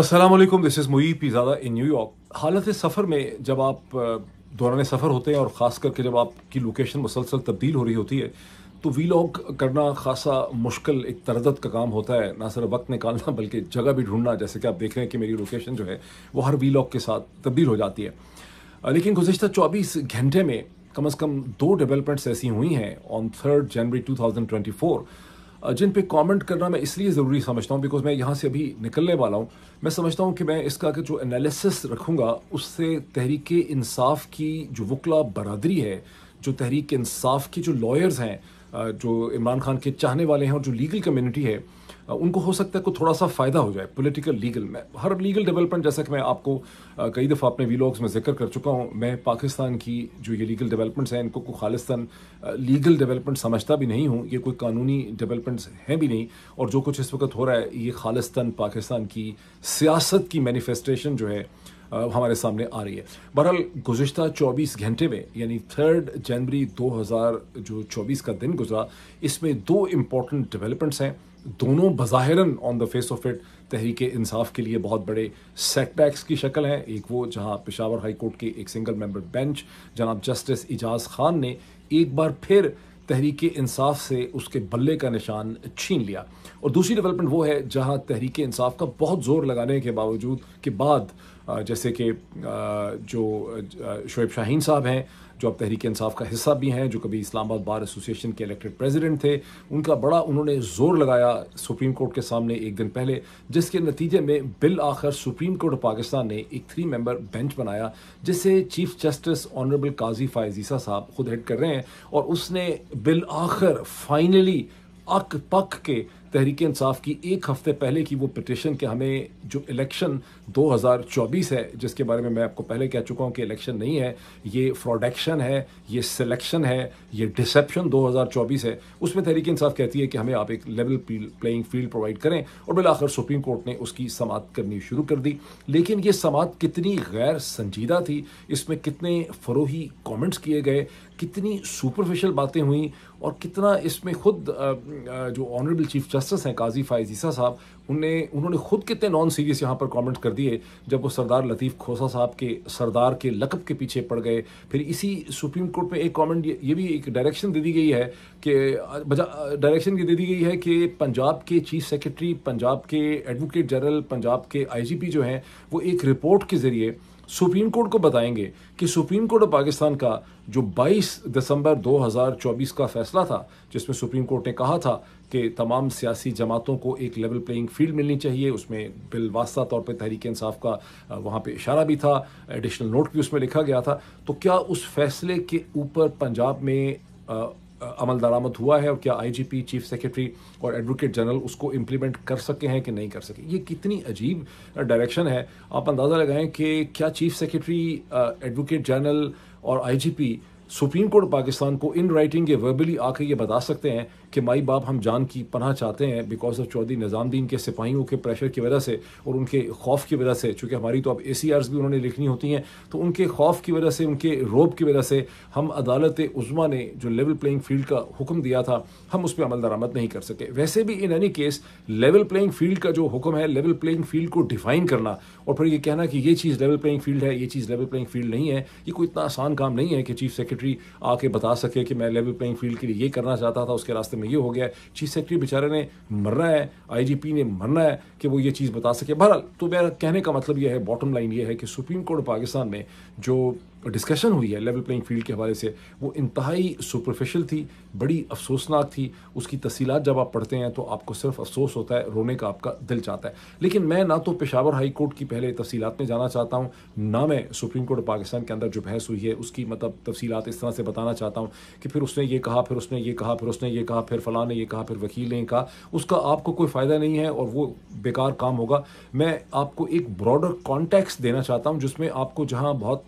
Aslam this is मुई पिज़ादा in New York हालत सफ़र में जब आप दौरान सफ़र होते हैं और ख़ास करके जब आपकी लोकेशन मुसलसल तब्दील हो रही होती है तो वी लॉग करना खासा मुश्किल एक तरदत का काम होता है ना सिर्फ वक्त निकालना बल्कि जगह भी ढूंढना जैसे कि आप देख रहे हैं कि मेरी लोकेशन जो है वो हर वी लॉग के साथ तब्दील हो जाती है लेकिन गुजशत चौबीस घंटे में कम अज़ कम दो डेवलपमेंट्स ऐसी हुई हैं on third January two thousand twenty four जिन पे कमेंट करना मैं इसलिए ज़रूरी समझता हूँ बिकॉज मैं यहाँ से अभी निकलने वाला हूँ मैं समझता हूँ कि मैं इसका कि जो एनालिसिस रखूँगा उससे तहरीक इंसाफ की जो वकला बरदरी है जो तहरीक इंसाफ की जो लॉयर्स हैं जो इमरान खान के चाहने वाले हैं और जो लीगल कम्यूनिटी है उनको हो सकता है को थोड़ा सा फ़ायदा हो जाए पॉलिटिकल लीगल में हर लीगल डेवलपमेंट जैसा कि मैं आपको कई दफ़ा अपने वीलॉग्स में जिक्र कर चुका हूँ मैं पाकिस्तान की जो ये लीगल डेवलपमेंट्स हैं इनको खालिस्तान लीगल डेवलपमेंट समझता भी नहीं हूँ ये कोई कानूनी डेवलपमेंट्स हैं भी नहीं और जो कुछ इस वक्त हो रहा है ये खालिस्तान पाकिस्तान की सियासत की मैनिफेस्टेशन जो है हमारे सामने आ रही है बहरहाल गुज्त 24 घंटे में यानी थर्ड जनवरी 2000 जो 24 का दिन गुजरा इसमें दो इम्पॉर्टेंट डेवलपमेंट्स हैं दोनों बज़ाहरन on the face of it Tehreek Insaf के लिए बहुत बड़े सेटबैक्स की शक्ल हैं एक वो जहां पिशावर हाई कोर्ट के एक सिंगल मेंबर बेंच जनाब जस्टिस एजाज खान ने एक बार फिर तहरीक इंसाफ से उसके बल्ले का निशान छीन लिया और दूसरी डेवलपमेंट वो है जहां तहरीक इंसाफ का बहुत ज़ोर लगाने के बावजूद के बाद जैसे कि जो शुएब शाहीन साहब हैं जो अब तहरीक इंसाफ का हिस्सा भी हैं जो कभी इस्लामाबाद बार एसोसिएशन के इलेक्टेड प्रेसिडेंट थे उनका बड़ा उन्होंने ज़ोर लगाया सुप्रीम कोर्ट के सामने एक दिन पहले जिसके नतीजे में बिल आखिर सुप्रीम कोर्ट ऑफ पाकिस्तान ने एक थ्री मेंबर बेंच बनाया जिसे chief justice honourable Qazi Faez Isa साहब खुद हेड कर रहे हैं और उसने बिल आखिर फाइनली अक पक के तहरीक इंसाफ की एक हफ़्ते पहले की वो पटिशन कि हमें जो इलेक्शन 2024 है जिसके बारे में मैं आपको पहले कह चुका हूँ कि इलेक्शन नहीं है ये फ्रॉडक्शन है ये सिलेक्शन है ये डिसेप्शन 2024 है उसमें तहरीक इंसाफ कहती है कि हमें आप एक लेवल प्लेइंग फील्ड प्रोवाइड करें और बिलाखर सुप्रीम कोर्ट ने उसकी समात करनी शुरू कर दी लेकिन ये समात कितनी गैर संजीदा थी इसमें कितने फरोही कॉमेंट्स किए गए कितनी सुपरफिशल बातें हुई और कितना इसमें खुद जो ऑनरेबल चीफ जस्टिस हैं काजी फायज ईसा साहब उनने उन्होंने खुद कितने नॉन सीरियस यहाँ पर कमेंट कर दिए जब वो सरदार लतीफ़ खोसा साहब के सरदार के लकब के पीछे पड़ गए फिर इसी सुप्रीम कोर्ट में एक कमेंट ये, ये भी एक डायरेक्शन दे दी गई है कि डायरेक्शन ये दे दी गई है कि पंजाब के चीफ सेक्रेटरी पंजाब के एडवोकेट जनरल पंजाब के आई जो हैं वो एक रिपोर्ट के ज़रिए सुप्रीम कोर्ट को बताएंगे कि सुप्रीम कोर्ट ऑफ पाकिस्तान का जो 22 दिसंबर 2024 का फैसला था जिसमें सुप्रीम कोर्ट ने कहा था कि तमाम सियासी जमातों को एक लेवल प्लेइंग फील्ड मिलनी चाहिए उसमें वास्ता तौर पर तहरीक इंसाफ का वहाँ पर इशारा भी था एडिशनल नोट भी उसमें लिखा गया था तो क्या उस फैसले के ऊपर पंजाब में अमल दरामद हुआ है और क्या आईजीपी चीफ सेक्रेटरी और एडवोकेट जनरल उसको इम्प्लीमेंट कर सके हैं कि नहीं कर सके ये कितनी अजीब डायरेक्शन है आप अंदाज़ा लगाएं कि क्या चीफ सेक्रेटरी एडवोकेट जनरल और आईजीपी सुप्रीम कोर्ट पाकिस्तान को इन राइटिंग के वर्बली आकर ये बता सकते हैं कि माई बाप हम जान की पनाह चाहते हैं बिकॉज ऑफ चौधरी निज़ामुद्दीन के सिपाहियों के प्रेशर की वजह से और उनके खौफ की वजह से चूँकि हमारी तो अब ए सी आर्स भी उन्होंने लिखनी होती हैं तो उनके खौफ की वजह से उनके रोब की वजह से हम अदालत उजमा ने जो लेवल प्लेइंग फील्ड का हुक्म दिया था हम उस पर अमल दरामद नहीं कर सके वैसे भी in any case level playing field का जो हुक्म है लेवल प्लेइंग फील्ड को डिफाइन करना और फिर ये कहना कि ये चीज़ लेवल प्लेइंग फील्ड है ये चीज़ लेवल प्लेइंग फील्ड नहीं है ये कोई इतना आसान काम नहीं है कि चीफ सेक्रेटरी आके बता सके कि मैं लेवल प्लेइंग फील्ड के लिए ये करना चाहता था उसके रास्ते रास्ते में ये हो गया चीफ सेक्रेटरी बेचारे ने मरना है आईजीपी ने मरना है कि वो ये चीज़ बता सके बहरहाल तो मेरा कहने का मतलब यह है बॉटम लाइन ये है कि सुप्रीम कोर्ट पाकिस्तान में जो डिस्कशन हुई है लेवल प्लेइंग फील्ड के हवाले से वो इंतहाई सुपरफिशल थी बड़ी अफसोसनाक थी उसकी तफसीत जब आप पढ़ते हैं तो आपको सिर्फ अफसोस होता है रोने का आपका दिल चाहता है लेकिन मैं ना तो पेशावर हाई कोर्ट की पहले तफसीत में जाना चाहता हूँ ना मैं सुप्रीम कोर्ट ऑफ पाकिस्तान के अंदर जो बहस हुई है उसकी मतलब तफसीत इस तरह से बताना चाहता हूँ कि फिर उसने ये कहा फिर उसने ये कहा फिर उसने ये कहा फिर फलाने ने ये कहा फिर वकील ने कहा उसका आपको कोई फ़ायदा नहीं है और वो बेकार काम होगा मैं आपको एक ब्रॉडर कॉन्टेक्स्ट देना चाहता हूँ जिसमें आपको जहाँ बहुत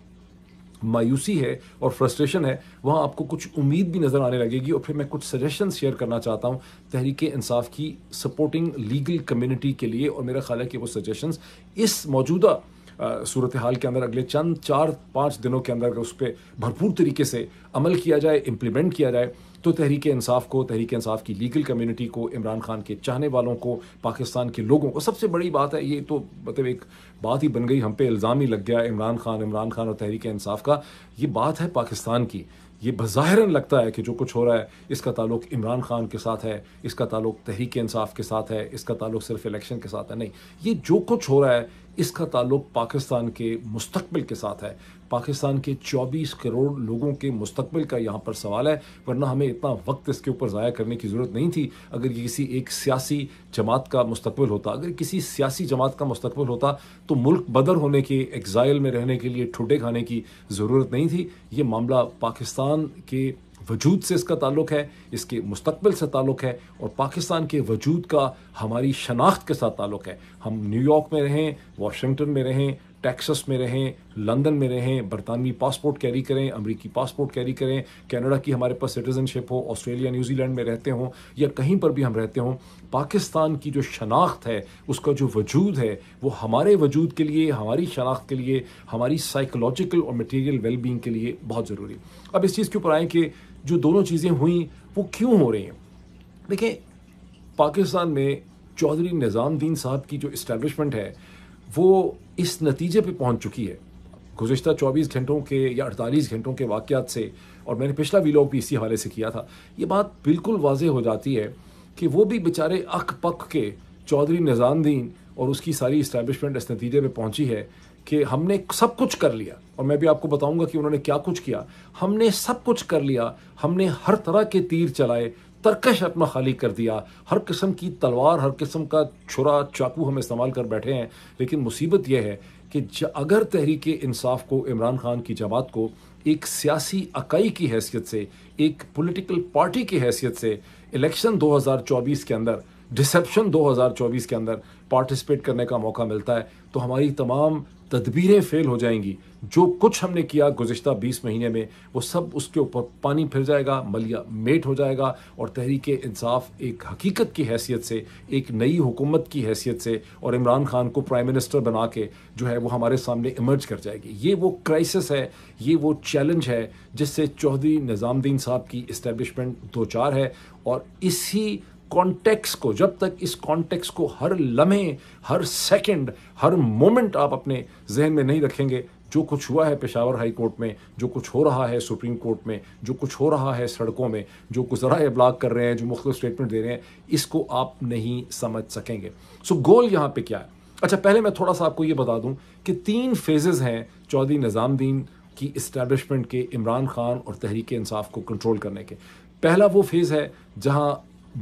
मायूसी है और फ्रस्ट्रेशन है वहाँ आपको कुछ उम्मीद भी नज़र आने लगेगी और फिर मैं कुछ सजेशन शेयर करना चाहता हूँ तहरीक इंसाफ की सपोर्टिंग लीगल कम्यूनिटी के लिए और मेरा ख्याल है कि वो सजेशंस इस मौजूदा सूरत हाल के अंदर अगले चंद चार पाँच दिनों के अंदर उस पर भरपूर तरीके से अमल किया जाए इम्प्लीमेंट किया जाए तो तहरीक इंसाफ को तहरीक इंसाफ की लीगल कम्यूनिटी को इमरान खान के चाहने वालों को पाकिस्तान के लोगों को सबसे बड़ी बात है ये तो मतलब एक बात ही बन गई हम पे इल्ज़ाम ही लग गया इमरान खान इमरान खान और तहरीक इंसाफ का ये बात है पाकिस्तान की ये बज़ाहरन लगता है कि जो कुछ हो रहा है इसका ताल्लुक इमरान खान के साथ है इसका ताल्लुक तहरीक इंसाफ के साथ है इसका ताल्लुक सिर्फ इलेक्शन के साथ है नहीं ये जो कुछ हो रहा है इसका ताल्लुक पाकिस्तान के मुस्तबिल के साथ है पाकिस्तान के 24 करोड़ लोगों के मुस्तबिल का यहाँ पर सवाल है वरना हमें इतना वक्त इसके ऊपर ज़ाया करने की ज़रूरत नहीं थी अगर ये किसी एक सियासी जमात का मुस्तबिल होता अगर किसी सियासी जमात का मुस्तबिल होता तो मुल्क बदर होने के एग्ज़ाइल में रहने के लिए ठुडे खाने की ज़रूरत नहीं थी ये मामला पाकिस्तान के वजूद से इसका ताल्लुक है इसके मुस्तबिल से ताल्लुक है और पाकिस्तान के वजूद का हमारी शनाख्त के साथ ताल्लुक है हम न्यूयॉर्क में रहें वाशिंगटन में रहें टेक्सस में रहें लंदन में रहें बरतानवी पासपोर्ट कैरी करें अमेरिकी पासपोर्ट कैरी करें कनाडा की हमारे पास सिटीजनशिप हो ऑस्ट्रेलिया न्यूजीलैंड में रहते हों या कहीं पर भी हम रहते हों पाकिस्तान की जो शनाख्त है उसका जो वजूद है वो हमारे वजूद के लिए हमारी शनाख्त के लिए हमारी साइकोलॉजिकल और मटीरियल वेलबींग के लिए बहुत ज़रूरी अब इस चीज़ के ऊपर आए कि जो दोनों चीज़ें हुई वो क्यों हो रही हैं देखें पाकिस्तान में चौधरी निज़ामद्दीन साहब की जो इस्टेब्लिशमेंट है वो इस नतीजे पे पहुंच चुकी है गुजशत 24 घंटों के या 48 घंटों के वाक़ात से और मैंने पिछला वीलॉग भी इसी हवाले से किया था ये बात बिल्कुल वाज हो जाती है कि वो भी बेचारे अक पक के चौधरी निज़ामुद्दीन और उसकी सारी इस्टेबलिशमेंट इस नतीजे पर पहुंची है कि हमने सब कुछ कर लिया और मैं भी आपको बताऊंगा कि उन्होंने क्या कुछ किया हमने सब कुछ कर लिया हमने हर तरह के तीर चलाए तरकश अपना खाली कर दिया हर किस्म की तलवार हर किस्म का छुरा चाकू हम इस्तेमाल कर बैठे हैं लेकिन मुसीबत यह है कि अगर तहरीक इंसाफ को इमरान खान की जमात को एक सियासी अकाई की हैसियत से एक पॉलिटिकल पार्टी की हैसियत से इलेक्शन 2024 के अंदर डिसेप्शन 2024 के अंदर पार्टिसिपेट करने का मौका मिलता है तो हमारी तमाम तदबीरें फेल हो जाएंगी जो कुछ हमने किया गुज्त 20 महीने में वो सब उसके ऊपर पानी फिर जाएगा मलिया मेट हो जाएगा और तहरीक इंसाफ एक हकीकत की हैसियत से एक नई हुकूमत की हैसियत से और इमरान खान को प्राइम मिनिस्टर बना के जो है वो हमारे सामने इमर्ज कर जाएगी ये वो क्राइसिस है ये वो चैलेंज है जिससे चौधरी निज़ामद्दीन साहब की इस्टेब्लिशमेंट दो चार है और इसी कॉन्टेक्स को जब तक इस कॉन्टेक्स को हर लम्हे हर सेकंड हर मोमेंट आप अपने जहन में नहीं रखेंगे जो कुछ हुआ है पेशावर हाई कोर्ट में जो कुछ हो रहा है सुप्रीम कोर्ट में जो कुछ हो रहा है सड़कों में जो जरा अबलाग कर रहे हैं जो मुख्तु स्टेटमेंट दे रहे हैं इसको आप नहीं समझ सकेंगे सो गोल यहाँ पे क्या है अच्छा पहले मैं थोड़ा सा आपको ये बता दूँ कि तीन फेजेज़ हैं चौधरी निज़ामद्दीन की इस्टेबलिशमेंट के इमरान खान और तहरीक इंसाफ को कंट्रोल करने के पहला वो फेज़ है जहाँ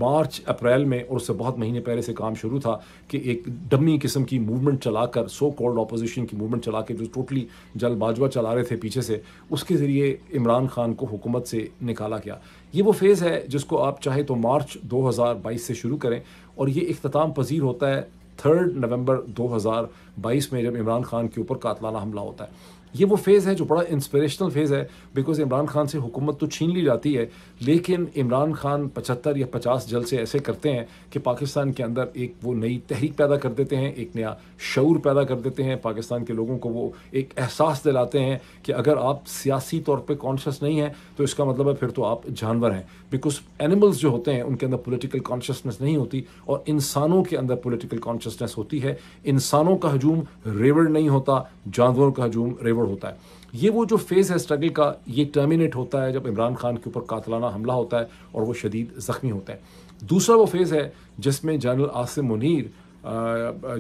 मार्च अप्रैल में और उससे बहुत महीने पहले से काम शुरू था कि एक डमी किस्म की मूवमेंट चलाकर सो कॉल्ड अपोजिशन की मूवमेंट चला के जो टोटली जल बाजवा चला रहे थे पीछे से उसके ज़रिए इमरान खान को हुकूमत से निकाला गया ये वो फेज़ है जिसको आप चाहे तो मार्च 2022 से शुरू करें और ये अख्ताम पजीर होता है थर्ड नवंबर 2022 में जब इमरान खान के ऊपर कातलाना हमला होता है ये वो फेज़ है जो बड़ा इंस्पिरेशनल फेज़ है बिकॉज इमरान खान से हुकूमत तो छीन ली जाती है लेकिन इमरान खान पचहत्तर या पचास जल से ऐसे करते हैं कि पाकिस्तान के अंदर एक वो नई तहरीक पैदा कर देते हैं एक नया शूर पैदा कर देते हैं पाकिस्तान के लोगों को वो एक एहसास दिलाते हैं कि अगर आप सियासी तौर पर कॉन्शस नहीं हैं तो इसका मतलब है फिर तो आप जानवर हैं बिकॉज एनिमल्स जो होते हैं उनके अंदर पोलिटिकल कॉन्शसनेस नहीं होती और इंसानों के अंदर पोलिटिकल कॉन्शसनेस होती है इंसानों का हजूम रेवड़ नहीं होता जानवरों का हजूम रेवड़ होता है ये वो जो फेज़ है स्ट्रगल का ये टर्मिनेट होता है जब इमरान खान के ऊपर कातलाना हमला होता है और वो शदीद ज़ख्मी होता है दूसरा वो फेज़ है जिसमें जनरल आसिम मुनीर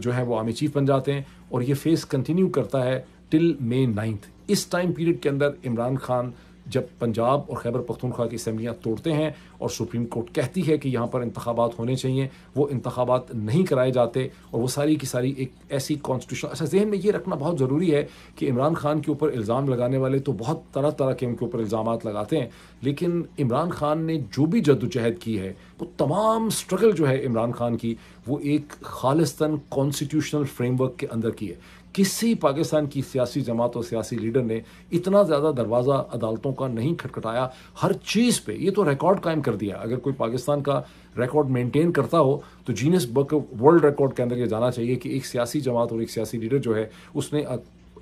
जो है वो आर्मी चीफ बन जाते हैं और ये फेज़ कंटिन्यू करता है टिल मे नाइन्थ इस टाइम पीरियड के अंदर इमरान खान जब पंजाब और खैबर पख्तूनख्वा की असम्बलियाँ तोड़ते हैं और सुप्रीम कोर्ट कहती है कि यहाँ पर इंतबात होने चाहिए वो इंतबात नहीं कराए जाते और वो सारी की सारी एक ऐसी कॉन्स्टिट्यूशन अच्छा जहन में ये रखना बहुत ज़रूरी है कि इमरान खान के ऊपर इल्ज़ाम लगाने वाले तो बहुत तरह तरह के उनके ऊपर इल्ज़ाम लगाते हैं लेकिन इमरान खान ने जो भी जदोजहद की है वो तमाम स्ट्रगल जो है इमरान खान की वो एक खालिस्तान कॉन्स्टिट्यूशनल फ्रेमवर्क के अंदर की है किसी पाकिस्तान की सियासी जमात और सियासी लीडर ने इतना ज़्यादा दरवाज़ा अदालतों का नहीं खटखटाया हर चीज़ पे ये तो रिकॉर्ड कायम कर दिया अगर कोई पाकिस्तान का रिकॉर्ड मेंटेन करता हो तो जीनस बुक वर्ल्ड रिकॉर्ड के अंदर ये जाना चाहिए कि एक सियासी जमात और एक सियासी लीडर जो है उसने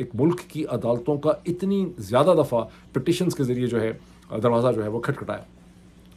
एक मुल्क की अदालतों का इतनी ज़्यादा दफ़ा पटिशन्स के ज़रिए जो है दरवाज़ा जो है वो खटखटाया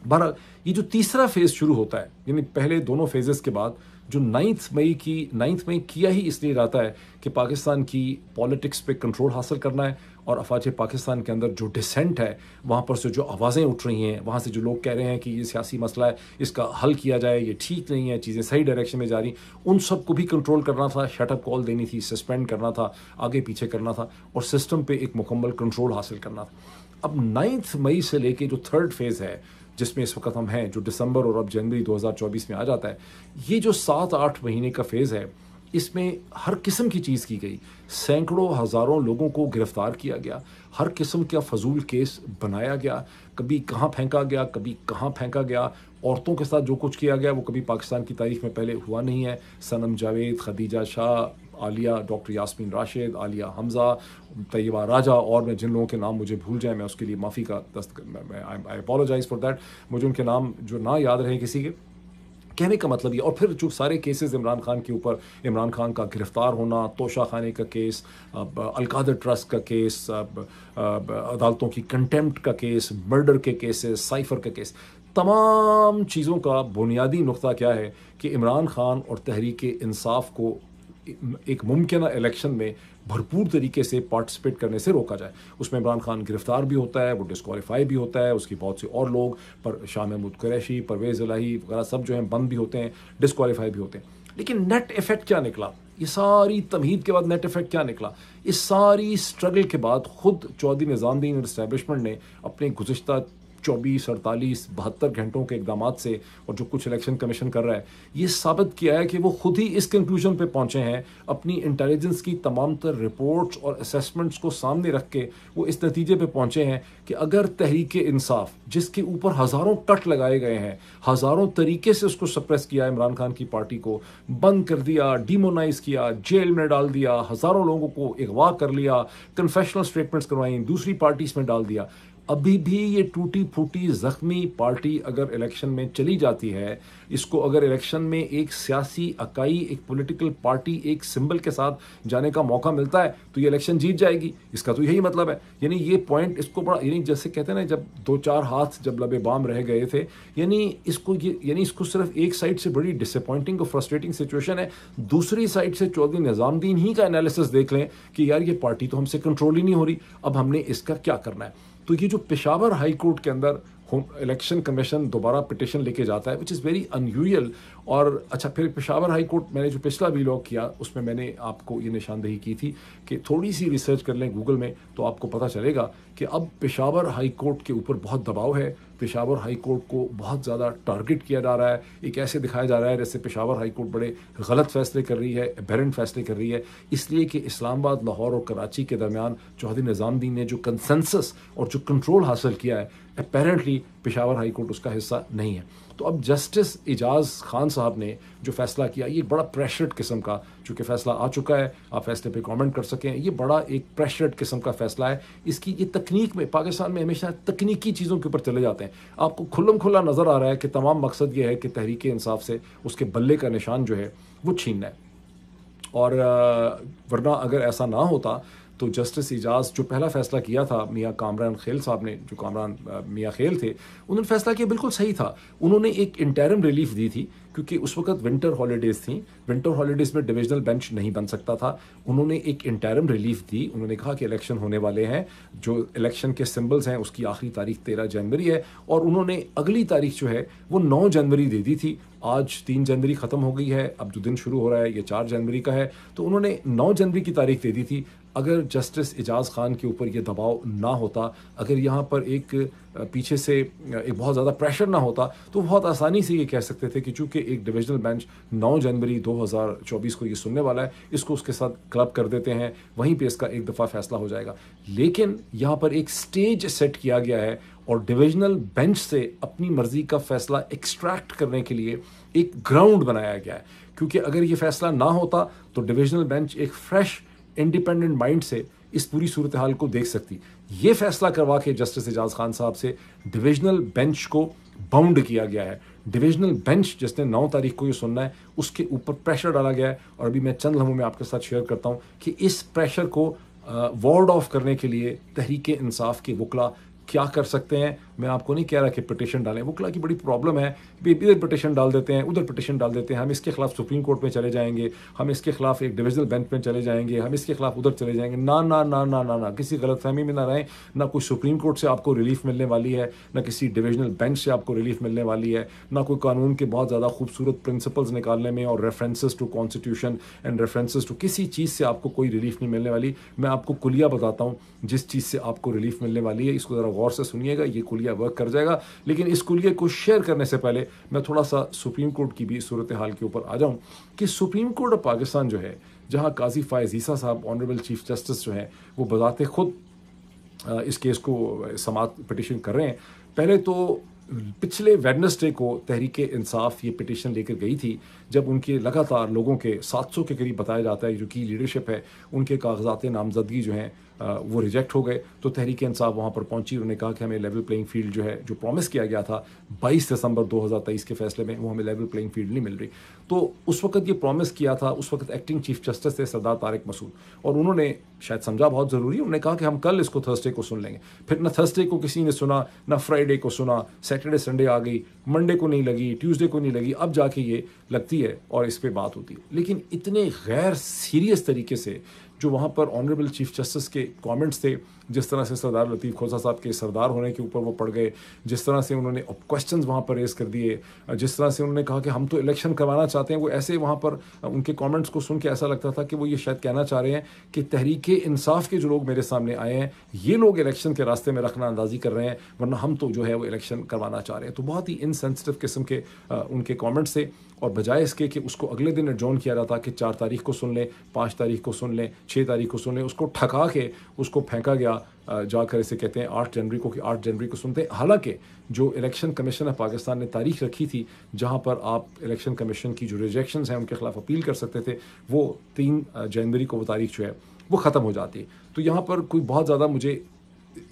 बहर ये जो तीसरा फेज़ शुरू होता है यानी पहले दोनों फेजेस के बाद जो नाइन्थ मई की नाइन्थ मई किया ही इसलिए रहता है कि पाकिस्तान की पॉलिटिक्स पे कंट्रोल हासिल करना है और अफवाज पाकिस्तान के अंदर जो डिसेंट है वहाँ पर से जो आवाज़ें उठ रही हैं वहाँ से जो लोग कह रहे हैं कि ये सियासी मसला है इसका हल किया जाए ये ठीक नहीं है चीज़ें सही डायरेक्शन में जा रही उन सब को भी कंट्रोल करना था शटअप कॉल देनी थी सस्पेंड करना था आगे पीछे करना था और सिस्टम पर एक मुकम्मल कंट्रोल हासिल करना था अब नाइन्थ मई से लेके जो थर्ड फेज़ है जिसमें इस वक्त हम हैं जो दिसंबर और अब जनवरी 2024 में आ जाता है ये जो सात आठ महीने का फेज़ है इसमें हर किस्म की चीज़ की गई सैकड़ों हज़ारों लोगों को गिरफ़्तार किया गया हर किस्म का फजूल केस बनाया गया कभी कहाँ फेंका गया कभी कहाँ फेंका गया औरतों के साथ जो कुछ किया गया वो कभी पाकिस्तान की तारीख में पहले हुआ नहीं है सनम जावेद खदीजा शाह आलिया डॉक्टर यासमीन राशिद आलिया हमज़ा तैयबा राजा और मैं जिन लोगों के नाम मुझे भूल जाए मैं उसके लिए माफ़ी का दस्त आई अपोलोजाइज़ फॉर देट मुझे उनके नाम जो ना याद रहे किसी के कहने का मतलब ये और फिर जो सारे केसेस इमरान खान के ऊपर इमरान खान का गिरफ़्तार होना तोशा खाने का केस अब अलकादर ट्रस्ट का केस अब, अब, अदालतों की कंटेम्प्ट का केस मर्डर के केसेस साइफर का केस तमाम चीज़ों का बुनियादी नुक्ता क्या है कि इमरान खान और तहरीक इंसाफ को एक मुमकिन इलेक्शन में भरपूर तरीके से पार्टिसिपेट करने से रोका जाए उसमें इमरान खान गिरफ्तार भी होता है वो डिस्कवालीफाई भी होता है उसकी बहुत से और लोग पर शाह महमूद कुरैशी परवेज़ अलाही वगैरह सब जो हैं बंद भी होते हैं डिस्कवालीफाई भी होते हैं लेकिन नेट इफ़ेक्ट क्या निकला ये सारी तमहीद के बाद नेट इफेक्ट क्या निकला इस सारी स्ट्रगल के बाद खुद चौधरी और इस्टेबलिशमेंट ने अपने गुजशत चौबीस अड़तालीस बहत्तर घंटों के इकदाम से और जो कुछ इलेक्शन कमीशन कर रहा है ये साबित किया है कि वो खुद ही इस कंक्लूजन पे पहुंचे हैं अपनी इंटेलिजेंस की तमाम तर रिपोर्ट्स और असेसमेंट्स को सामने रख के वो इस नतीजे पे पहुंचे हैं कि अगर तहरीक इंसाफ जिसके ऊपर हज़ारों कट लगाए गए हैं हज़ारों तरीके से उसको सप्रेस किया इमरान खान की पार्टी को बंद कर दिया डिमोनाइज किया जेल में डाल दिया हज़ारों लोगों को अगवा कर लिया कन्फेशनल स्टेटमेंट्स करवाई दूसरी पार्टीज में डाल दिया अभी भी ये टूटी फूटी जख्मी पार्टी अगर इलेक्शन में चली जाती है इसको अगर इलेक्शन में एक सियासी अकाई एक पॉलिटिकल पार्टी एक सिंबल के साथ जाने का मौका मिलता है तो ये इलेक्शन जीत जाएगी इसका तो यही मतलब है यानी ये पॉइंट इसको बड़ा यानी जैसे कहते हैं ना जब दो चार हाथ जब लबे बाम रह गए थे यानी इसको ये यानी इसको सिर्फ एक साइड से बड़ी डिसअपॉइंटिंग और फ्रस्ट्रेटिंग सिचुएशन है दूसरी साइड से चौधरी निज़ामद्दीन ही का एनालिसिस देख लें कि यार ये पार्टी तो हमसे कंट्रोल ही नहीं हो रही अब हमने इसका क्या करना है तो ये जो पेशावर हाई कोर्ट के अंदर इलेक्शन कमीशन दोबारा पिटिशन लेके जाता है विच इज़ वेरी अनयूजल और अच्छा फिर पेशावर हाई कोर्ट मैंने जो पिछला भी लॉ किया उसमें मैंने आपको ये निशानदेही की थी कि थोड़ी सी रिसर्च कर लें गूगल में तो आपको पता चलेगा कि अब पेशावर हाई कोर्ट के ऊपर बहुत दबाव है पेशावर हाई कोर्ट को बहुत ज़्यादा टारगेट किया जा रहा है एक ऐसे दिखाया जा रहा है जैसे पेशावर हाई कोर्ट बड़े गलत फैसले कर रही है बेरेंट फैसले कर रही है इसलिए कि इस्लामाबाद लाहौर और कराची के दरमियान चौधरी निज़ामद्दीन ने जो कंसेंसस और जो कंट्रोल हासिल किया है अपेरेंटली पिशावर हाई कोर्ट उसका हिस्सा नहीं है तो अब जस्टिस एजाज खान साहब ने जो फैसला किया ये बड़ा प्रेशर्ड किस्म का चूँकि फैसला आ चुका है आप फैसले पे कमेंट कर सकें ये बड़ा एक प्रेशर्ड किस्म का फैसला है इसकी ये तकनीक में पाकिस्तान में हमेशा तकनीकी चीज़ों के ऊपर चले जाते हैं आपको खुलम खुला नज़र आ रहा है कि तमाम मकसद ये है कि तहरीक इंसाफ से उसके बल्ले का निशान जो है वो छीनना है और वरना अगर ऐसा ना होता तो जस्टिस एजाज जो पहला फैसला किया था मियाँ कामरान खेल साहब ने जो कामरान मियाँ खेल थे उन्होंने फैसला किया बिल्कुल सही था उन्होंने एक इंटरम रिलीफ दी थी क्योंकि उस वक्त विंटर हॉलीडेज़ थी विंटर हॉलीडेज़ में डिविजनल बेंच नहीं बन सकता था उन्होंने एक इंटरम रिलीफ दी उन्होंने कहा कि इलेक्शन होने वाले हैं जो इलेक्शन के सिंबल्स हैं उसकी आखिरी तारीख तेरह जनवरी है और उन्होंने अगली तारीख जो है वो नौ जनवरी दे दी थी आज तीन जनवरी ख़त्म हो गई है अब जो दिन शुरू हो रहा है ये चार जनवरी का है तो उन्होंने नौ जनवरी की तारीख दे दी थी अगर जस्टिस एजाज़ ख़ान के ऊपर ये दबाव ना होता अगर यहाँ पर एक पीछे से एक बहुत ज़्यादा प्रेशर ना होता तो बहुत आसानी से ये कह सकते थे कि चूँकि एक डिविजनल बेंच 9 जनवरी 2024 को ये सुनने वाला है इसको उसके साथ क्लब कर देते हैं वहीं पे इसका एक दफ़ा फैसला हो जाएगा लेकिन यहाँ पर एक स्टेज सेट किया गया है और डिविजनल बेंच से अपनी मर्ज़ी का फैसला एक्सट्रैक्ट करने के लिए एक ग्राउंड बनाया गया है क्योंकि अगर ये फैसला ना होता तो डिविजनल बेंच एक फ्रेश इंडिपेंडेंट माइंड से इस पूरी सूरत हाल को देख सकती ये फैसला करवा के जस्टिस एजाज खान साहब से डिविजनल बेंच को बाउंड किया गया है डिविजनल बेंच जिसने नौ तारीख को ये सुनना है उसके ऊपर प्रेशर डाला गया है और अभी मैं चंद लम्हों में आपके साथ शेयर करता हूँ कि इस प्रेशर को वार्ड ऑफ करने के लिए तहरीक इंसाफ के वकला क्या कर सकते हैं मैं आपको नहीं कह रहा कि पटिशन डालें वो कला की बड़ी प्रॉब्लम है इधर पटिशन डाल देते हैं उधर पटिशन डाल देते हैं हम इसके खिलाफ सुप्रीम कोर्ट में चले जाएंगे हम इसके खिलाफ एक डिविजनल बेंच में चले जाएंगे हम इसके खिलाफ उधर चले जाएंगे ना ना ना ना ना ना किसी गलतफहमी में ना रहें ना कोई सुप्रीम कोर्ट से आपको रिलीफ मिलने वाली है ना किसी डिविजनल बेंच से आपको रिलीफ मिलने वाली है ना कोई कानून के बहुत ज़्यादा खूबसूरत प्रिंसिपल्स निकालने में और reference to constitution and references to किसी चीज़ से आपको कोई रिलीफ नहीं मिलने वाली मैं आपको कुलिया बताता हूँ जिस चीज़ से आपको रिलीफ मिलने वाली है इसको ज़रा गौर से सुनिएगा ये कुलिया मीडिया वर्क कर जाएगा लेकिन इस कुलिये को शेयर करने से पहले मैं थोड़ा सा सुप्रीम कोर्ट की भी सूरत हाल के ऊपर आ जाऊँ कि सुप्रीम कोर्ट ऑफ पाकिस्तान जो है जहाँ काजी फायज ईसा साहब ऑनरेबल चीफ जस्टिस जो हैं वो बजाते खुद इस केस को समात पटिशन कर रहे हैं पहले तो पिछले वेडनेसडे को तहरीक इंसाफ ये पिटिशन लेकर गई थी जब उनके लगातार लोगों के 700 के करीब बताया जाता है जो कि लीडरशिप है उनके कागजात नामजदगी जो हैं वो रिजेक्ट हो गए तो तहरीक इंसाफ वहाँ पर पहुँची उन्होंने कहा कि हमें लेवल प्लेइंग फील्ड जो है जो प्रॉमिस किया गया था बाईस दिसंबर दो हज़ार तेईस के फैसले में वो हमें लेवल प्लेइंग फील्ड नहीं मिल रही तो उस वक्त ये प्रॉमिस किया था उस वक्त एक्टिंग चीफ जस्टिस थे सरदार तारक मसूद और उन्होंने शायद समझा बहुत ज़रूरी उन्होंने कहा कि हम कल इसको थर्सडे को सुन लेंगे फिर ना थर्सडे को किसी ने सुना ना फ्राइडे को सुना सैटरडे संडे आ गई मंडे को नहीं लगी ट्यूसडे को नहीं लगी अब जाके ये लगती है और इस पर बात होती है लेकिन इतने गैर सीरियस तरीके से जो वहाँ पर ऑनरेबल चीफ जस्टिस के कमेंट्स थे जिस तरह से सरदार लतीफ़ खोसा साहब के सरदार होने के ऊपर वो पड़ गए जिस तरह से उन्होंने क्वेश्चन वहाँ पर रेज़ कर दिए जिस तरह से उन्होंने कहा कि हम तो इलेक्शन करवाना चाहते हैं वो ऐसे वहाँ पर उनके कॉमेंट्स को सुन के ऐसा लगता था कि वो ये शायद कहना चाह रहे हैं कि तहरीक इंसाफ के जो लोग मेरे सामने आए हैं ये लोग इलेक्शन के रास्ते में रखना अंदाजी कर रहे हैं वरना हम तो जो है वो इलेक्शन करवाना चाह रहे हैं तो बहुत ही इनसेंसिटिव किस्म के उनके कॉमेंट्स थे और बजाय इसके कि उसको अगले दिन एडजॉन किया जाता कि चार तारीख को सुन लें पाँच तारीख को सुन लें छः तारीख को सुन लें उसको ठका के उसको फेंका गया जाकर इसे कहते हैं आठ जनवरी को कि आठ जनवरी को सुनते हैं हालांकि जो इलेक्शन कमीशन ऑफ पाकिस्तान ने तारीख रखी थी जहां पर आप इलेक्शन कमीशन की जो रिजेक्शन हैं उनके खिलाफ अपील कर सकते थे वो तीन जनवरी को वो तारीख जो है वो ख़त्म हो जाती है तो यहाँ पर कोई बहुत ज़्यादा मुझे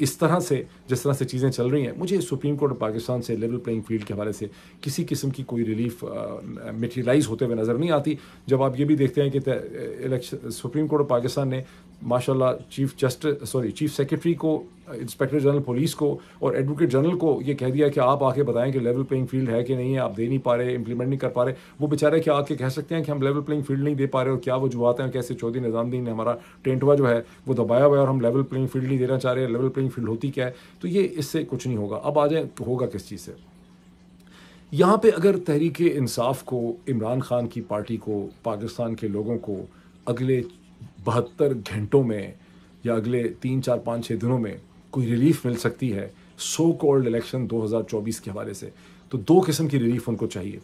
इस तरह से जिस तरह से चीज़ें चल रही हैं मुझे सुप्रीम कोर्ट ऑफ पाकिस्तान से लेवल प्लेइंग फील्ड के हवाले से किसी किस्म की कोई रिलीफ मटेरियलाइज uh, होते हुए नज़र नहीं आती जब आप ये भी देखते हैं कि election supreme court of Pakistan ने माशाल्लाह chief just sorry chief secretary को इंस्पेक्टर जनरल पुलिस को और एडवोकेट जनरल को ये कह दिया कि आप आके बताएं कि लेवल प्लेइंग फील्ड है कि नहीं है आप दे नहीं पा रहे इंप्लीमेंट नहीं कर पा रहे वो बेचारे क्या आके कह सकते हैं कि हम लेवल प्लेइंग फील्ड नहीं दे पा रहे और क्या वजूहत हैं कैसे चौधरी निज़ामुद्दीन ने हमारा टेंटवा जो है वो दबाया हुआ है और हम लेवल प्लेइंग फील्ड नहीं देना चाह रहे लेवल प्लेइंग फील्ड होती क्या है तो ये इससे कुछ नहीं होगा अब आ जाए तो होगा किस चीज़ से यहाँ पे अगर तहरीक इंसाफ को इमरान खान की पार्टी को पाकिस्तान के लोगों को अगले बहत्तर घंटों में या अगले तीन चार पाँच छः दिनों में कोई रिलीफ मिल सकती है सो कॉल्ड इलेक्शन 2024 के हवाले से तो दो किस्म की रिलीफ उनको चाहिए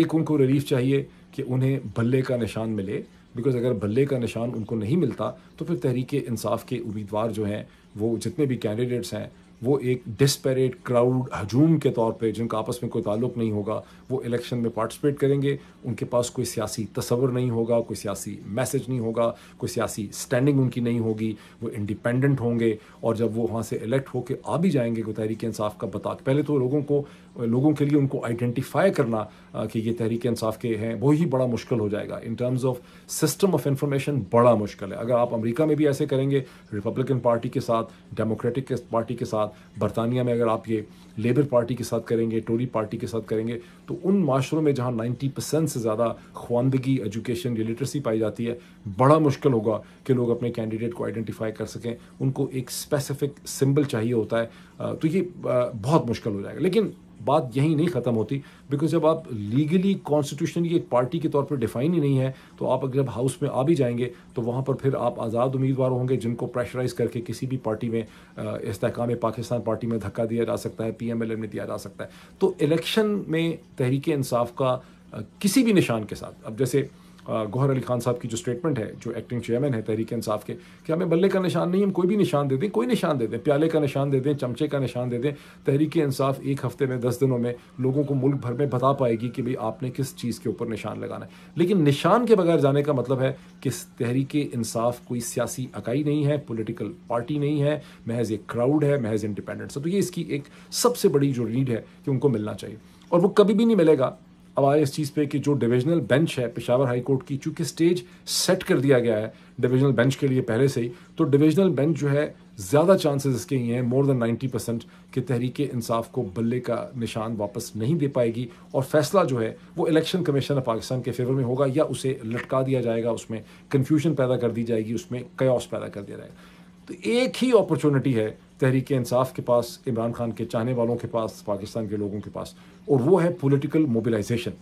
एक उनको रिलीफ चाहिए कि उन्हें बल्ले का निशान मिले बिकॉज़ अगर बल्ले का निशान उनको नहीं मिलता तो फिर तहरीक इंसाफ के उम्मीदवार जो हैं वो जितने भी कैंडिडेट्स हैं वो एक डिस्पेरेट क्राउड हजूम के तौर पे जिनका आपस में कोई ताल्लुक नहीं होगा वो इलेक्शन में पार्टिसिपेट करेंगे उनके पास कोई सियासी तस्वर नहीं होगा कोई सियासी मैसेज नहीं होगा कोई सियासी स्टैंडिंग उनकी नहीं होगी वो इंडिपेंडेंट होंगे और जब वो वहाँ से इलेक्ट होकर आ भी जाएंगे कोई तहरीक इंसाफ का बता तो पहले तो लोगों को लोगों के लिए उनको आइडेंटिफाई करना कि ये तहरीक इंसाफ के हैं वो ही बड़ा मुश्किल हो जाएगा in terms of system of information बड़ा मुश्किल है अगर आप अमरीका में भी ऐसे करेंगे रिपब्लिकन पार्टी के साथ डेमोक्रेटिक पार्टी के साथ बरतानिया में अगर आप ये लेबर पार्टी के साथ करेंगे टोरी पार्टी के साथ करेंगे तो उन माशरों में जहाँ 90 परसेंट से ज़्यादा ख्वानदगी एजुकेशन या लिटरेसी पाई जाती है बड़ा मुश्किल होगा कि लोग अपने कैंडिडेट को आइडेंटिफाई कर सकें उनको एक स्पेसिफिक सिंबल चाहिए होता है तो ये बहुत मुश्किल हो जाएगा लेकिन बात यहीं नहीं ख़त्म होती बिकॉज जब आप लीगली कॉन्स्टिट्यूशनली एक पार्टी के तौर पर डिफाइन ही नहीं है तो आप अगर हाउस में आ भी जाएंगे तो वहाँ पर फिर आप आज़ाद उम्मीदवार होंगे जिनको प्रेशराइज करके किसी भी पार्टी में इसकाम पाकिस्तान पार्टी में धक्का दिया जा सकता है पी एम एल एम में दिया जा सकता है तो इलेक्शन में तहरीक इंसाफ का किसी भी निशान के साथ अब जैसे गौहर अली खान साहब की जो स्टेटमेंट है जो एक्टिंग चेयरमैन है तहरीक इंसाफ के कि हमें बल्ले का निशान नहीं हम कोई भी निशान दे दें कोई निशान दे दें प्याले का निशान दे दें चमचे का निशान दे दें तहरीक इंसाफ एक हफ्ते में दस दिनों में लोगों को मुल्क भर में बता पाएगी कि भाई आपने किस चीज़ के ऊपर निशान लगाना है लेकिन निशान के बगैर जाने का मतलब है कि तहरीक इंसाफ कोई सियासी अकाई नहीं है पोलिटिकल पार्टी नहीं है महज एक क्राउड है महज इंडिपेंडेंट सब तो ये इसकी एक सबसे बड़ी जो रीड है कि उनको मिलना चाहिए और वो कभी भी नहीं मिलेगा अब आए इस चीज़ पे कि जो डिविजनल बेंच है पेशावर हाई कोर्ट की चूंकि स्टेज सेट कर दिया गया है डिविजनल बेंच के लिए पहले से ही तो डिविजनल बेंच जो है ज़्यादा चांसेस इसके ही हैं मोर देन 90 परसेंट कि तहरीक इंसाफ को बल्ले का निशान वापस नहीं दे पाएगी और फैसला जो है वो इलेक्शन कमीशन ऑफ पाकिस्तान के फेवर में होगा या उसे लटका दिया जाएगा उसमें कन्फ्यूजन पैदा कर दी जाएगी उसमें कयास पैदा कर दिया जाएगा तो एक ही अपॉर्चुनिटी है तहरीक इंसाफ के पास इमरान खान के चाहने वालों के पास पाकिस्तान के लोगों के पास और वो है पॉलिटिकल मोबिलाइजेशन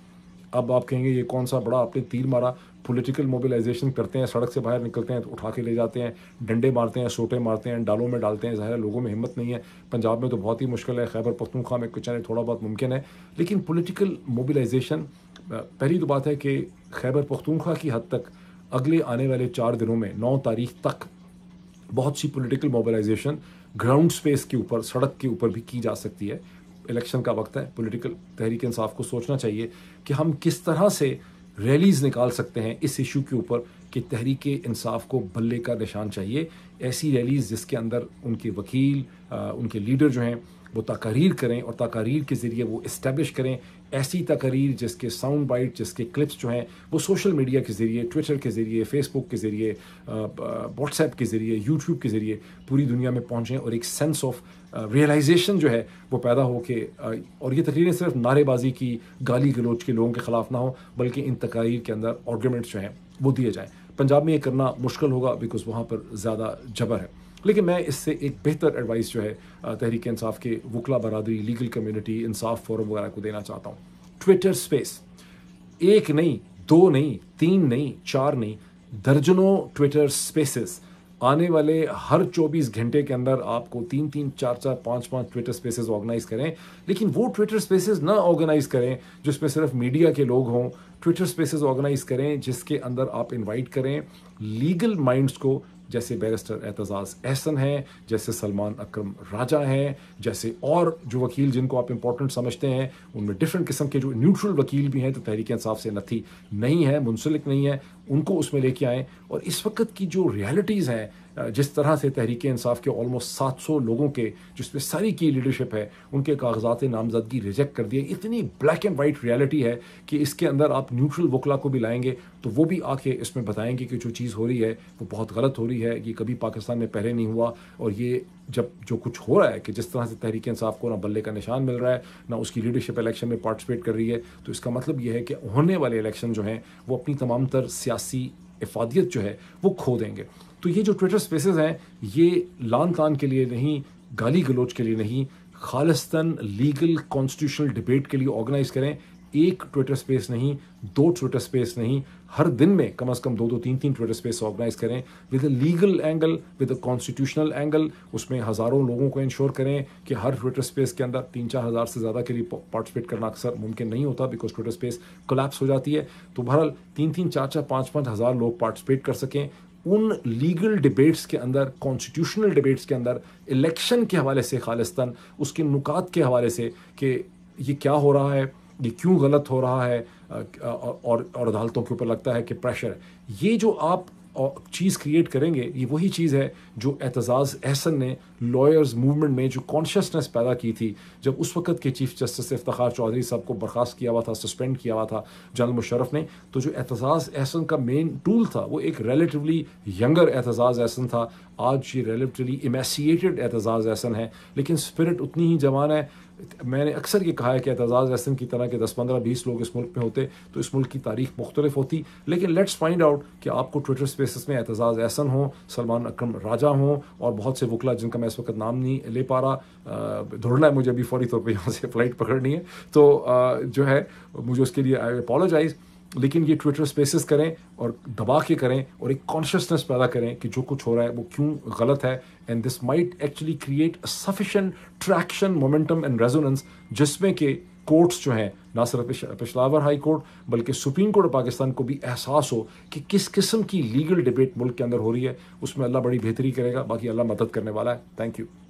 अब आप कहेंगे ये कौन सा बड़ा आपने तीर मारा पॉलिटिकल मोबिलाइजेशन करते हैं सड़क से बाहर निकलते हैं तो उठा के ले जाते हैं डंडे मारते हैं सोटे मारते हैं डालों में डालते हैं ज़ाहिर लोगों में हिम्मत नहीं है पंजाब में तो बहुत ही मुश्किल है खैबर पख्तूखा में कुछ थोड़ा बहुत मुमकिन है लेकिन पोलिटिकल मोबिलाइजेशन पहली तो बात है कि खैबर पख्तूखा की हद तक अगले आने वाले चार दिनों में नौ तारीख तक बहुत सी पोलिटिकल मोबिलाइजेशन ग्राउंड स्पेस के ऊपर सड़क के ऊपर भी की जा सकती है इलेक्शन का वक्त है पॉलिटिकल तहरीक इंसाफ को सोचना चाहिए कि हम किस तरह से रैलीज निकाल सकते हैं इस इशू के ऊपर कि तहरीक इंसाफ को बल्ले का निशान चाहिए ऐसी रैलीज जिसके अंदर उनके वकील उनके लीडर जो हैं वो तकारीर करें और तकारीर के ज़रिए वो इस्टेब्लिश करें ऐसी तकारीर जिसके साउंड बाइट जिसके क्लिप्स जो हैं वो सोशल मीडिया के ज़रिए ट्विटर के ज़रिए फेसबुक के ज़रिए व्हाट्सएप के ज़रिए यूट्यूब के ज़रिए पूरी दुनिया में पहुँचें और एक सेंस ऑफ रियलाइजेशन जो है वो पैदा हो के और ये तकरीरें सिर्फ नारेबाजी की गाली गलोच के लोगों के ख़िलाफ़ ना हो बल्कि इन तकारीर के अंदर आर्गूमेंट्स जो हैं वो दिए जाएँ पंजाब में ये करना मुश्किल होगा बिकॉज़ वहाँ पर ज़्यादा जबर है लेकिन मैं इससे एक बेहतर एडवाइस जो है तहरीक इंसाफ के वकला बरदरी लीगल कम्यूनिटी इंसाफ फोरम वगैरह को देना चाहता हूँ ट्विटर स्पेस एक नहीं दो नहीं तीन नहीं चार नहीं दर्जनों ट्विटर स्पेसेस आने वाले हर 24 घंटे के अंदर आपको तीन तीन चार चार पाँच पाँच ट्विटर स्पेसेस ऑर्गेनाइज करें लेकिन वो ट्विटर स्पेसेस ना ऑर्गेनाइज करें जिसमें सिर्फ मीडिया के लोग हों ट्विटर स्पेसेस ऑर्गेनाइज करें जिसके अंदर आप इनवाइट करें लीगल माइंड्स को जैसे बैरिस्टर एतजाज़ एहसन हैं जैसे सलमान अक्रम राजा हैं जैसे और जो वकील जिनको आप इंपॉर्टेंट समझते हैं उनमें डिफरेंट किस्म के जो न्यूट्रल वकील भी हैं तो तहरीक इंसाफ से नथी नहीं है मुंसलिक नहीं है उनको उसमें लेके आएँ और इस वक्त की जो रियलिटीज़ हैं जिस तरह से तहरीक इंसाफ के ऑलमोस्ट सात सौ लोगों के जिसमें सारी की लीडरशिप है उनके कागजात नामजदगी रिजेक्ट कर दिए इतनी ब्लैक एंड वाइट रियलिटी है कि इसके अंदर आप न्यूट्रल वकला को भी लाएंगे तो वो भी आके इसमें बताएंगे कि जो चीज़ हो रही है वो बहुत गलत हो रही है ये कभी पाकिस्तान में पहले नहीं हुआ और ये जब जो कुछ हो रहा है कि जिस तरह से तहरीक इंसाफ को ना बल्ले का निशान मिल रहा है ना उसकी लीडरशिप इलेक्शन में पार्टिसिपेट कर रही है तो इसका मतलब ये है कि होने वाले इलेक्शन जो हैं वो अपनी तमाम तर सियासी इफादियत जो है वो खो देंगे तो ये जो ट्विटर स्पेसेस हैं ये लान तान के लिए नहीं गाली गलोच के लिए नहीं खालस्तन लीगल कॉन्स्टिट्यूशनल डिबेट के लिए ऑर्गेनाइज करें एक ट्विटर स्पेस नहीं दो ट्विटर स्पेस नहीं हर दिन में कम अज़ कम दो दो तीन तीन ट्विटर स्पेस ऑर्गेनाइज करें with a legal angle with a constitutional angle उसमें हज़ारों लोगों को इंश्योर करें कि हर ट्विटर स्पेस के अंदर तीन चार हज़ार से ज़्यादा के लिए पार्टिसिपेट करना अक्सर मुमकिन नहीं होता बिकॉज ट्विटर स्पेस कोलैप्स हो जाती है तो बहरहाल तीन तीन चार चार पाँच पाँच हज़ार लोग पार्टिसिपेट कर सकें उन लीगल डिबेट्स के अंदर कॉन्स्टिट्यूशनल डिबेट्स के अंदर इलेक्शन के हवाले से खालिस्तान उसके नुकात के हवाले से कि ये क्या हो रहा है ये क्यों गलत हो रहा है और और अदालतों के ऊपर लगता है कि प्रेशर ये जो आप चीज़ क्रिएट करेंगे ये वही चीज़ है जो एतजाज़ एहसन ने लॉयर्स मूवमेंट में जो कॉन्शियसनेस पैदा की थी जब उस वक्त के चीफ जस्टिस इफ्तार चौधरी साहब को बर्खास्त किया हुआ था सस्पेंड किया हुआ था जनरल मुशरफ ने तो जो एतजाज़ एहसन का मेन टूल था वो एक रेलेटिवली यंगर एतजाज़ एहसन था आज ये रेलेटिवली इमेसिएटेड एतजाज़ एहसन है लेकिन स्पिरिट उतनी ही जवान है मैंने अक्सर ये कहा है कि एतजाज़ एहसन की तरह के दस पंद्रह बीस लोग इस मुल्क में होते तो इस मुल्क की तारीख मुख्तलिफ होती लेकिन लेट्स फाइंड आउट कि आपको ट्विटर स्पेसिस में एतजाज़ एहसन हो सलमान अक्रम राजा हों और बहुत से वकला जिनका मैं मैं इस वक्त नाम नहीं ले पा रहा दौड़ना है मुझे अभी फौरी तौर पर यहाँ से फ्लाइट पकड़नी है तो जो है मुझे उसके लिए आई अपोलोजाइज़ लेकिन ये ट्विटर स्पेसेस करें और दबा के करें और एक कॉन्शियसनेस पैदा करें कि जो कुछ हो रहा है वो क्यों गलत है and this might actually create sufficient traction momentum and resonance जिसमें कि कोर्ट्स जो हैं ना सिर्फ पिछलावर हाई कोर्ट बल्कि सुप्रीम कोर्ट पाकिस्तान को भी एहसास हो कि किस किस्म की लीगल डिबेट मुल्क के अंदर हो रही है उसमें अल्लाह बड़ी बेहतरी करेगा बाकी अल्लाह मदद करने वाला है थैंक यू